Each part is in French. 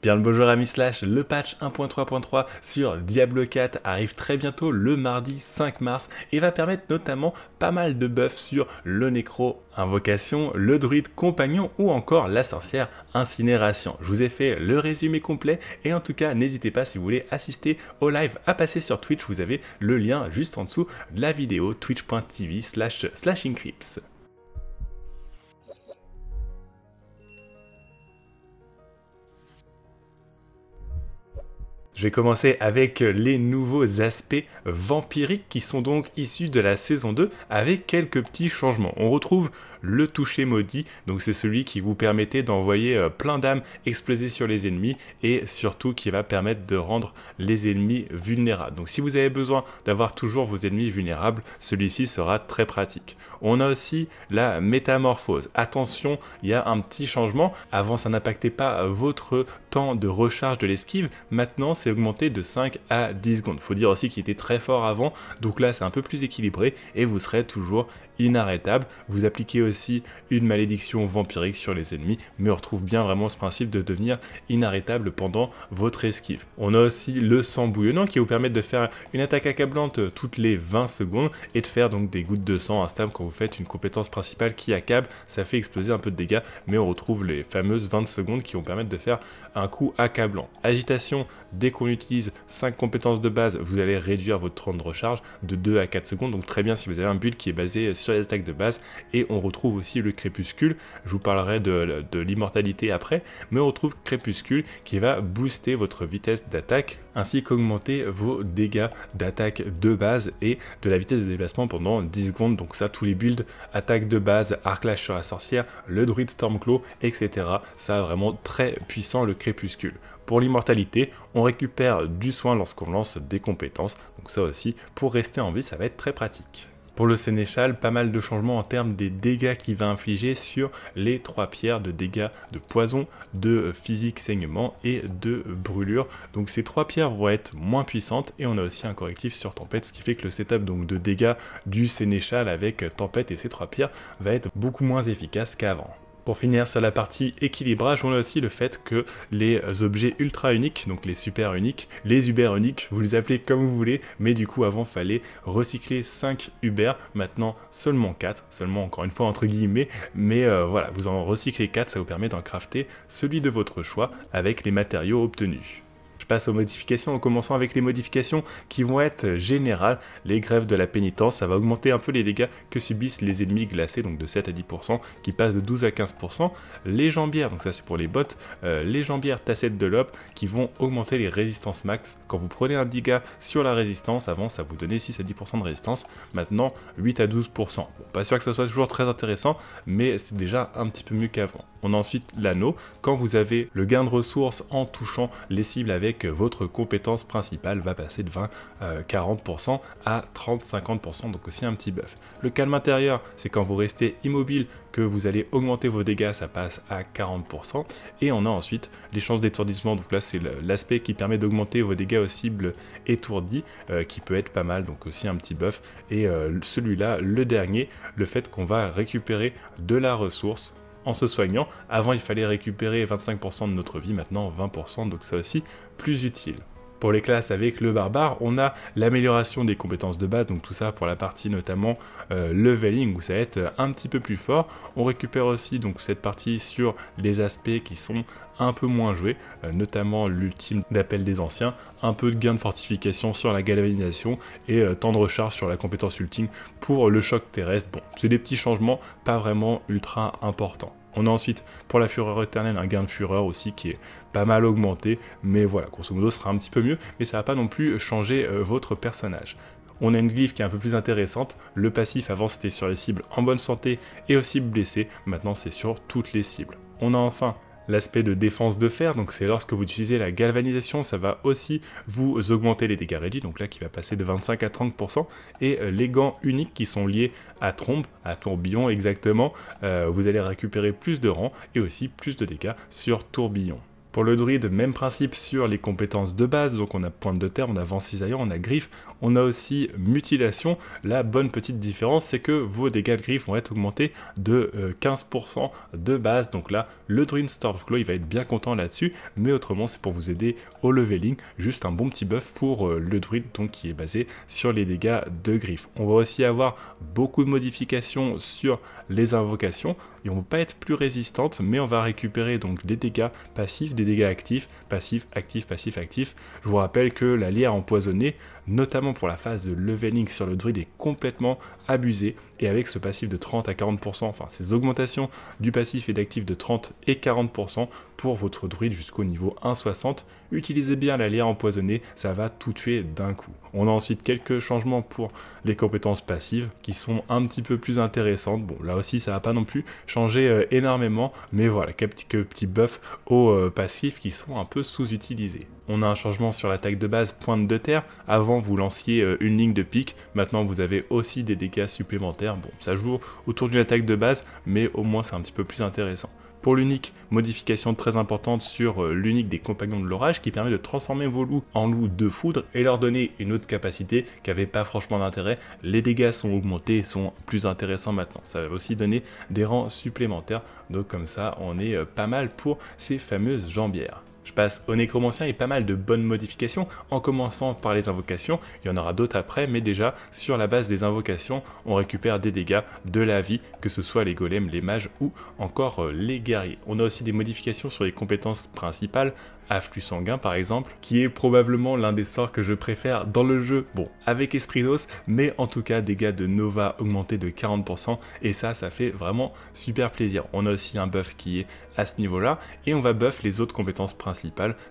Bien le bonjour amis Slash, le patch 1.3.3 sur Diablo 4 arrive très bientôt le mardi 5 mars et va permettre notamment pas mal de buffs sur le nécro invocation, le druide compagnon ou encore la sorcière incinération. Je vous ai fait le résumé complet et en tout cas n'hésitez pas si vous voulez assister au live à passer sur Twitch, vous avez le lien juste en dessous de la vidéo twitch.tv slash slashingcrips. Je vais commencer avec les nouveaux aspects vampiriques qui sont donc issus de la saison 2 avec quelques petits changements. On retrouve le toucher maudit. Donc c'est celui qui vous permettait d'envoyer euh, plein d'âmes exploser sur les ennemis et surtout qui va permettre de rendre les ennemis vulnérables. Donc si vous avez besoin d'avoir toujours vos ennemis vulnérables, celui-ci sera très pratique. On a aussi la métamorphose. Attention, il y a un petit changement. Avant, ça n'impactait pas votre temps de recharge de l'esquive. Maintenant, c'est augmenté de 5 à 10 secondes. Faut dire aussi qu'il était très fort avant. Donc là, c'est un peu plus équilibré et vous serez toujours inarrêtable. Vous appliquez aussi une malédiction vampirique sur les ennemis, mais on retrouve bien vraiment ce principe de devenir inarrêtable pendant votre esquive. On a aussi le sang bouillonnant qui vous permet de faire une attaque accablante toutes les 20 secondes et de faire donc des gouttes de sang instables quand vous faites une compétence principale qui accable, ça fait exploser un peu de dégâts, mais on retrouve les fameuses 20 secondes qui vont permettre de faire un accablant. Agitation, dès qu'on utilise cinq compétences de base, vous allez réduire votre temps de recharge de 2 à 4 secondes. Donc très bien si vous avez un build qui est basé sur les attaques de base. Et on retrouve aussi le crépuscule. Je vous parlerai de, de l'immortalité après. Mais on retrouve crépuscule qui va booster votre vitesse d'attaque ainsi qu'augmenter vos dégâts d'attaque de base et de la vitesse de déplacement pendant 10 secondes. Donc ça, tous les builds, attaque de base, arc lash sur la sorcière, le druide Stormclaw, etc. Ça, vraiment très puissant le crépuscule. Pour l'immortalité, on récupère du soin lorsqu'on lance des compétences. Donc ça aussi, pour rester en vie, ça va être très pratique. Pour le Sénéchal, pas mal de changements en termes des dégâts qu'il va infliger sur les trois pierres de dégâts de poison, de euh, physique saignement et de brûlure. Donc ces trois pierres vont être moins puissantes et on a aussi un correctif sur tempête, ce qui fait que le setup donc, de dégâts du Sénéchal avec euh, tempête et ces trois pierres va être beaucoup moins efficace qu'avant. Pour finir sur la partie équilibrage, on a aussi le fait que les objets ultra uniques, donc les super uniques, les Uber uniques, vous les appelez comme vous voulez, mais du coup avant fallait recycler 5 Uber, maintenant seulement 4, seulement encore une fois entre guillemets, mais euh, voilà, vous en recyclez 4, ça vous permet d'en crafter celui de votre choix avec les matériaux obtenus passe aux modifications en commençant avec les modifications qui vont être générales. Les grèves de la pénitence, ça va augmenter un peu les dégâts que subissent les ennemis glacés, donc de 7 à 10%, qui passent de 12 à 15%. Les jambières, donc ça c'est pour les bottes, euh, les jambières tassettes de l'op qui vont augmenter les résistances max. Quand vous prenez un dégât sur la résistance, avant ça vous donnait 6 à 10% de résistance, maintenant 8 à 12%. pas sûr que ça soit toujours très intéressant, mais c'est déjà un petit peu mieux qu'avant. On a ensuite l'anneau, quand vous avez le gain de ressources en touchant les cibles avec que votre compétence principale va passer de 20 40% euh, à 30-50%, donc aussi un petit buff. Le calme intérieur, c'est quand vous restez immobile que vous allez augmenter vos dégâts, ça passe à 40%. Et on a ensuite les chances d'étourdissement, donc là c'est l'aspect qui permet d'augmenter vos dégâts aux cibles étourdies, euh, qui peut être pas mal, donc aussi un petit buff. Et euh, celui-là, le dernier, le fait qu'on va récupérer de la ressource en se soignant. Avant, il fallait récupérer 25% de notre vie, maintenant 20%, donc c'est aussi plus utile. Pour les classes avec le barbare, on a l'amélioration des compétences de base, donc tout ça pour la partie notamment euh, leveling où ça va être un petit peu plus fort. On récupère aussi donc cette partie sur les aspects qui sont un peu moins joués, euh, notamment l'ultime d'appel des anciens, un peu de gain de fortification sur la galvanisation et euh, temps de recharge sur la compétence ultime pour le choc terrestre. Bon, c'est des petits changements, pas vraiment ultra importants. On a ensuite pour la fureur éternelle un gain de fureur aussi qui est pas mal augmenté, mais voilà, grosso modo ce sera un petit peu mieux, mais ça va pas non plus changer euh, votre personnage on a une glyphe qui est un peu plus intéressante. Le passif avant c'était sur les cibles en bonne santé et aussi blessées, maintenant c'est sur toutes les cibles. On a enfin l'aspect de défense de fer, donc c'est lorsque vous utilisez la galvanisation, ça va aussi vous augmenter les dégâts réduits, donc là qui va passer de 25 à 30%, et euh, les gants uniques qui sont liés à trombe, à tourbillon exactement, euh, vous allez récupérer plus de rangs et aussi plus de dégâts sur tourbillon. Pour le druide, même principe sur les compétences de base, donc on a pointe de terre, on a vent cisaillant, on a griffe, on a aussi mutilation. La bonne petite différence, c'est que vos dégâts de griffe vont être augmentés de 15% euh, de base. Donc là, le druide Stormclaw, il va être bien content là-dessus, mais autrement, c'est pour vous aider au leveling. Juste un bon petit buff pour euh, le druide, donc qui est basé sur les dégâts de griffe. On va aussi avoir beaucoup de modifications sur les invocations, et on vont pas être plus résistante, mais on va récupérer donc des dégâts passifs, des dégâts actifs, passifs, actifs, passifs, actifs. Je vous rappelle que la lière empoisonnée, notamment pour la phase de leveling sur le druide, est complètement abusée et avec ce passif de 30 à 40%, enfin ces augmentations du passif et d'actifs de 30 et 40% pour votre druide jusqu'au niveau 1,60, utilisez bien la lière empoisonnée, ça va tout tuer d'un coup. On a ensuite quelques changements pour les compétences passives qui sont un petit peu plus intéressantes. Bon, là aussi, ça va pas non plus changer euh, énormément, mais voilà, quelques petits buffs aux euh, passifs qui sont un peu sous-utilisés on a un changement sur l'attaque de base pointe de terre. Avant, vous lanciez euh, une ligne de pique. Maintenant, vous avez aussi des dégâts supplémentaires. Bon, ça joue autour d'une attaque de base, mais au moins, c'est un petit peu plus intéressant. Pour l'unique, modification très importante sur euh, l'unique des compagnons de l'orage qui permet de transformer vos loups en loups de foudre et leur donner une autre capacité qui n'avait pas franchement d'intérêt. Les dégâts sont augmentés et sont plus intéressants maintenant. Ça va aussi donner des rangs supplémentaires. Donc comme ça, on est euh, pas mal pour ces fameuses jambières. Je passe au nécromancien et pas mal de bonnes modifications, en commençant par les invocations, il y en aura d'autres après, mais déjà, sur la base des invocations, on récupère des dégâts, de la vie, que ce soit les golems, les mages ou encore euh, les guerriers. On a aussi des modifications sur les compétences principales, afflux sanguin par exemple, qui est probablement l'un des sorts que je préfère dans le jeu, bon, avec Esprit mais en tout cas, dégâts de Nova augmentés de 40%, et ça, ça fait vraiment super plaisir. On a aussi un buff qui est à ce niveau-là, et on va buff les autres compétences principales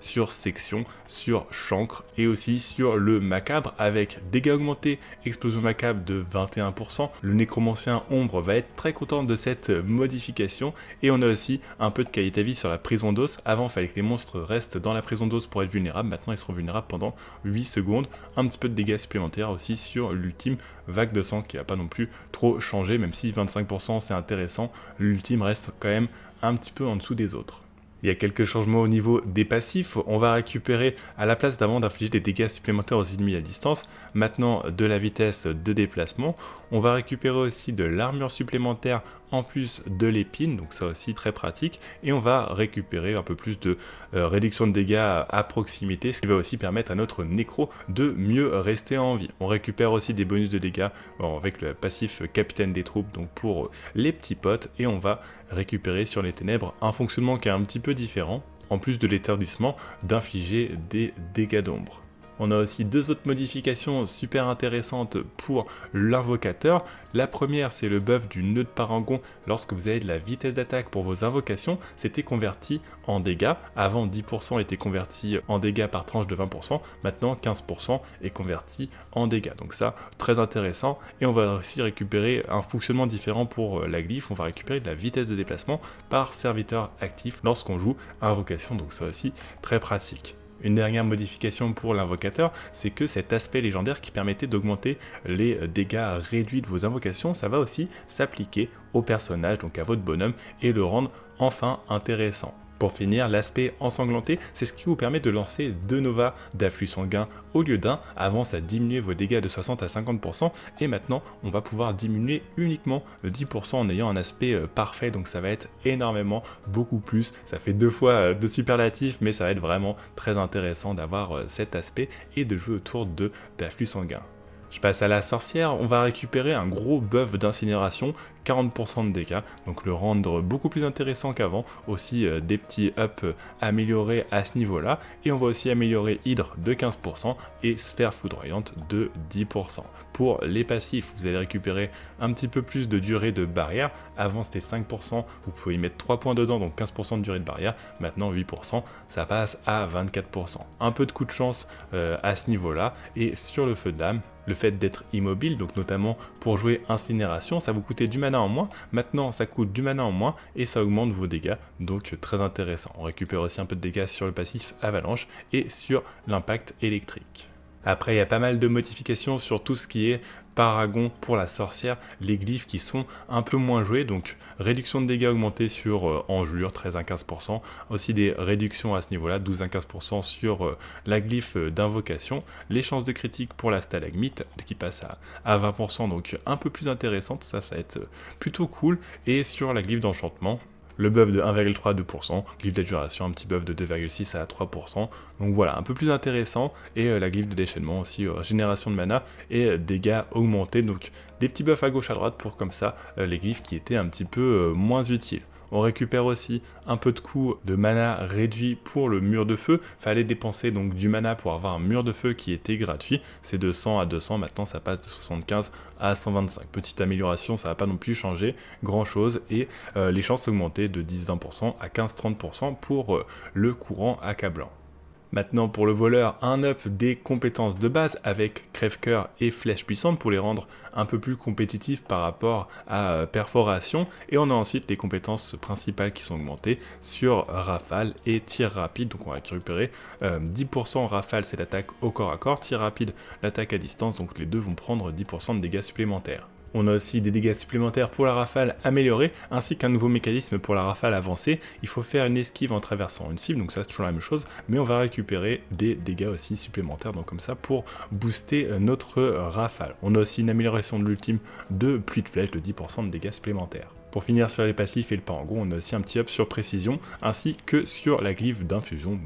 sur section, sur chancre et aussi sur le macabre avec dégâts augmentés, explosion macabre de 21%. Le nécromancien ombre va être très content de cette modification et on a aussi un peu de qualité de vie sur la prison d'os. Avant, il fallait que les monstres restent dans la prison d'os pour être vulnérables. Maintenant, ils seront vulnérables pendant 8 secondes. Un petit peu de dégâts supplémentaires aussi sur l'ultime vague de sang qui n'a pas non plus trop changé, même si 25% c'est intéressant. L'ultime reste quand même un petit peu en dessous des autres. Il y a quelques changements au niveau des passifs. On va récupérer, à la place d'avant d'infliger des dégâts supplémentaires aux ennemis à distance, maintenant de la vitesse de déplacement. On va récupérer aussi de l'armure supplémentaire en plus de l'épine, donc ça aussi très pratique, et on va récupérer un peu plus de euh, réduction de dégâts à proximité, ce qui va aussi permettre à notre nécro de mieux rester en vie. On récupère aussi des bonus de dégâts avec le passif capitaine des troupes, donc pour les petits potes, et on va récupérer sur les ténèbres un fonctionnement qui est un petit peu différent, en plus de l'éterdissement d'infliger des dégâts d'ombre. On a aussi deux autres modifications super intéressantes pour l'invocateur. La première, c'est le buff du nœud de parangon. Lorsque vous avez de la vitesse d'attaque pour vos invocations, c'était converti en dégâts. Avant, 10% était converti en dégâts par tranche de 20%. Maintenant, 15% est converti en dégâts. Donc ça, très intéressant. Et on va aussi récupérer un fonctionnement différent pour euh, la glyphe. On va récupérer de la vitesse de déplacement par serviteur actif lorsqu'on joue invocation. Donc ça aussi, très pratique. Une dernière modification pour l'invocateur, c'est que cet aspect légendaire qui permettait d'augmenter les dégâts réduits de vos invocations, ça va aussi s'appliquer au personnage, donc à votre bonhomme, et le rendre enfin intéressant. Pour finir, l'aspect ensanglanté, c'est ce qui vous permet de lancer deux Nova d'afflux sanguin au lieu d'un. Avant, ça diminuait vos dégâts de 60 à 50% et maintenant, on va pouvoir diminuer uniquement 10% en ayant un aspect euh, parfait. Donc ça va être énormément, beaucoup plus. Ça fait deux fois euh, de superlatif, mais ça va être vraiment très intéressant d'avoir euh, cet aspect et de jouer autour de d'afflux sanguin. Je passe à la sorcière, on va récupérer un gros buff d'incinération 40% de dégâts, donc le rendre beaucoup plus intéressant qu'avant, aussi euh, des petits up améliorés à ce niveau-là, et on va aussi améliorer Hydre de 15% et Sphère Foudroyante de 10%. Pour les passifs, vous allez récupérer un petit peu plus de durée de barrière, avant c'était 5%, vous pouvez y mettre 3 points dedans, donc 15% de durée de barrière, maintenant 8%, ça passe à 24%. Un peu de coup de chance euh, à ce niveau-là, et sur le feu de le fait d'être immobile, donc notamment pour jouer incinération, ça vous coûtait du mana en moins. Maintenant, ça coûte du mana en moins et ça augmente vos dégâts. Donc très intéressant. On récupère aussi un peu de dégâts sur le passif avalanche et sur l'impact électrique. Après, il y a pas mal de modifications sur tout ce qui est paragon pour la sorcière, les glyphes qui sont un peu moins joués, donc réduction de dégâts augmentée sur euh, enjolure 13 à 15%, aussi des réductions à ce niveau-là, 12 à 15% sur euh, la glyphe euh, d'invocation, les chances de critique pour la stalagmite qui passe à, 20%, donc un peu plus intéressante, ça va être euh, plutôt cool, et sur la glyphe d'enchantement, le buff de 1,3 à 2%, de d'adjuration un petit buff de 2,6 à 3%. Donc voilà, un peu plus intéressant. Et euh, la Glyph de déchaînement aussi, euh, génération de mana et euh, dégâts augmentés. Donc des petits buffs à gauche à droite pour comme ça les glyphes qui étaient un petit peu moins utiles. On récupère aussi un peu de coût de mana réduit pour le mur de feu. Fallait dépenser donc du mana pour avoir un mur de feu qui était gratuit. C'est de 100 à 200, maintenant ça passe de 75 à 125. Petite amélioration, ça va pas non plus changer grand chose et euh, les chances augmentaient de 10-20% à 15-30% pour euh, le courant accablant. Maintenant, pour le voleur, un up des compétences de base avec crève-cœur et flèche puissante pour les rendre un peu plus compétitifs par rapport à euh, perforation. Et on a ensuite les compétences principales qui sont augmentées sur rafale et tir rapide. Donc on va récupérer 10% euh, rafale, c'est l'attaque au corps à corps, tir rapide, l'attaque à distance. Donc les deux vont prendre 10% de dégâts supplémentaires. On a aussi des dégâts supplémentaires pour la rafale améliorée, ainsi qu'un nouveau mécanisme pour la rafale avancée. Il faut faire une esquive en traversant une cible, donc ça c'est toujours la même chose, mais on va récupérer des dégâts aussi supplémentaires, donc comme ça pour booster euh, notre rafale. On a aussi une amélioration de l'ultime de pluie de flèche de 10% de dégâts supplémentaires. Pour finir sur les passifs et le parangon, on a aussi un petit up sur précision, ainsi que sur la griffe d'infusion.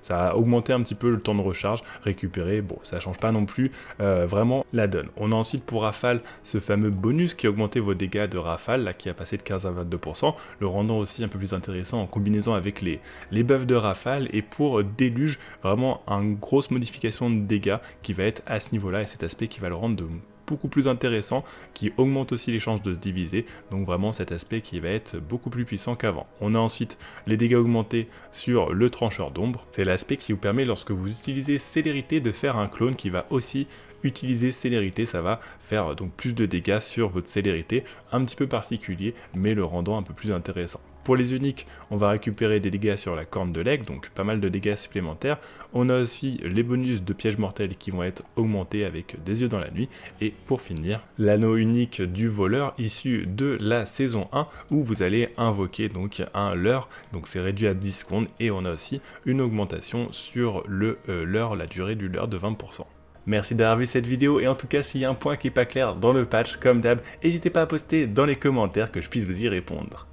ça a augmenté un petit peu le temps de recharge récupéré, bon, ça change pas non plus euh, vraiment la donne. On a ensuite pour Rafale ce fameux bonus qui a augmenté vos dégâts de Rafale, là qui a passé de 15 à 22%, le rendant aussi un peu plus intéressant en combinaison avec les, les buffs de Rafale, et pour Déluge, vraiment une grosse modification de dégâts qui va être à ce niveau-là, et cet aspect qui va le rendre de beaucoup plus intéressant, qui augmente aussi les chances de se diviser, donc vraiment cet aspect qui va être beaucoup plus puissant qu'avant. On a ensuite les dégâts augmentés sur le trancheur d'ombre, c'est l'aspect qui vous permet lorsque vous utilisez célérité de faire un clone qui va aussi utiliser célérité, ça va faire euh, donc plus de dégâts sur votre célérité, un petit peu particulier, mais le rendant un peu plus intéressant. Pour les uniques, on va récupérer des dégâts sur la corne de l'aigle, donc pas mal de dégâts supplémentaires. On a aussi les bonus de piège mortel qui vont être augmentés avec des yeux dans la nuit. Et pour finir, l'anneau unique du voleur issu de la saison 1 où vous allez invoquer donc un leurre, donc c'est réduit à 10 secondes et on a aussi une augmentation sur le euh, leurre, la durée du leurre de 20%. Merci d'avoir vu cette vidéo et en tout cas s'il y a un point qui n'est pas clair dans le patch comme d'hab, n'hésitez pas à poster dans les commentaires que je puisse vous y répondre.